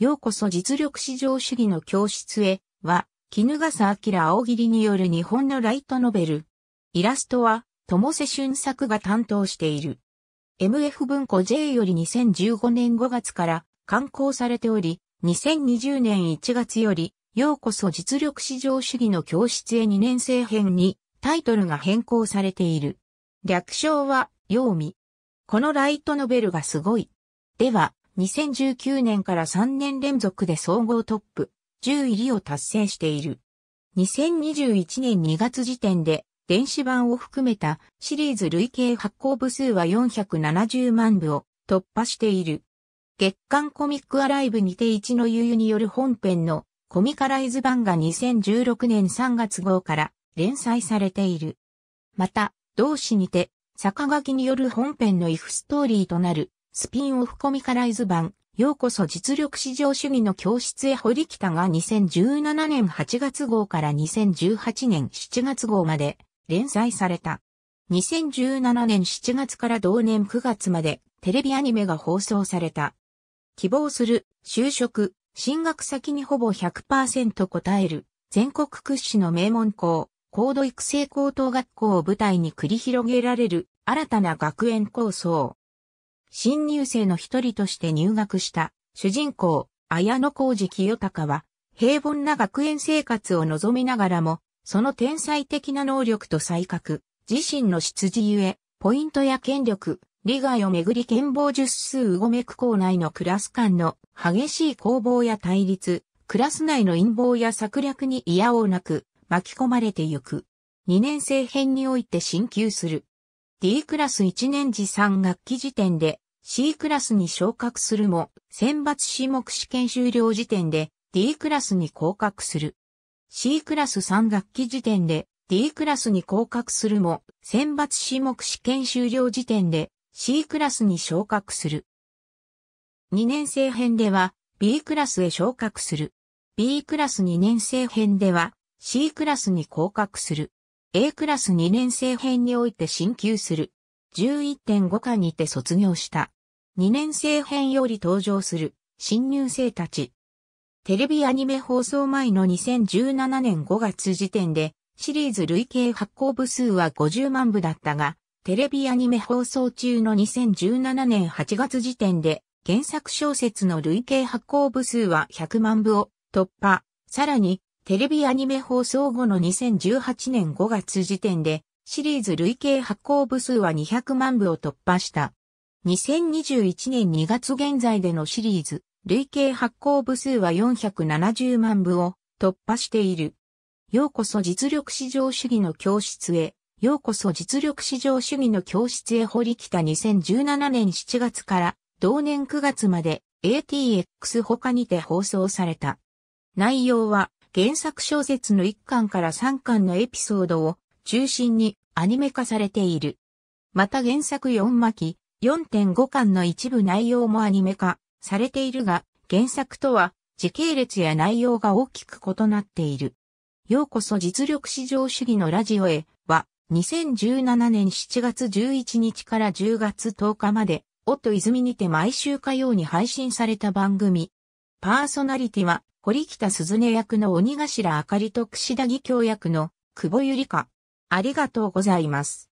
ようこそ実力至上主義の教室へ、は、絹笠明青霧による日本のライトノベル。イラストは、友瀬俊作が担当している。MF 文庫 J より2015年5月から刊行されており、2020年1月より、ようこそ実力至上主義の教室へ2年生編にタイトルが変更されている。略称は、ようみ。このライトノベルがすごい。では、2019年から3年連続で総合トップ、10入りを達成している。2021年2月時点で、電子版を含めたシリーズ累計発行部数は470万部を突破している。月刊コミックアライブにて一のゆゆによる本編のコミカライズ版が2016年3月号から連載されている。また、同誌にて、坂書による本編のイフストーリーとなるスピンオフコミカライズ版、ようこそ実力至上主義の教室へ堀北が2017年8月号から2018年7月号まで連載された。2017年7月から同年9月までテレビアニメが放送された。希望する、就職、進学先にほぼ100%答える、全国屈指の名門校、高度育成高等学校を舞台に繰り広げられる新たな学園構想。新入生の一人として入学した主人公、綾野浩二清隆は、平凡な学園生活を望みながらも、その天才的な能力と才覚、自身の出自ゆえ、ポイントや権力、利害をめぐり剣謀術数うごめく校内のクラス間の激しい攻防や対立、クラス内の陰謀や策略に嫌をなく巻き込まれてゆく。2年生編において進級する。D クラス1年次3学期時点で C クラスに昇格するも、選抜種目試験終了時点で D クラスに降格する。C クラス3学期時点で D クラスに降格するも、選抜種目試験終了時点で C クラスに昇格する。2年生編では B クラスへ昇格する。B クラス2年生編では C クラスに降格する。A クラス2年生編において進級する。11.5巻にて卒業した。2年生編より登場する新入生たち。テレビアニメ放送前の2017年5月時点でシリーズ累計発行部数は50万部だったが、テレビアニメ放送中の2017年8月時点で原作小説の累計発行部数は100万部を突破。さらにテレビアニメ放送後の2018年5月時点で、シリーズ累計発行部数は200万部を突破した。2021年2月現在でのシリーズ、累計発行部数は470万部を突破している。ようこそ実力史上主義の教室へ、ようこそ実力史上主義の教室へ掘り来た2017年7月から同年9月まで ATX 他にて放送された。内容は原作小説の1巻から3巻のエピソードを中心にアニメ化されている。また原作4巻、4.5巻の一部内容もアニメ化されているが、原作とは時系列や内容が大きく異なっている。ようこそ実力至上主義のラジオへは、2017年7月11日から10月10日まで、と泉にて毎週火曜に配信された番組。パーソナリティは、堀北鈴音役の鬼頭明かりと櫛田義教役の久保ゆりか。ありがとうございます。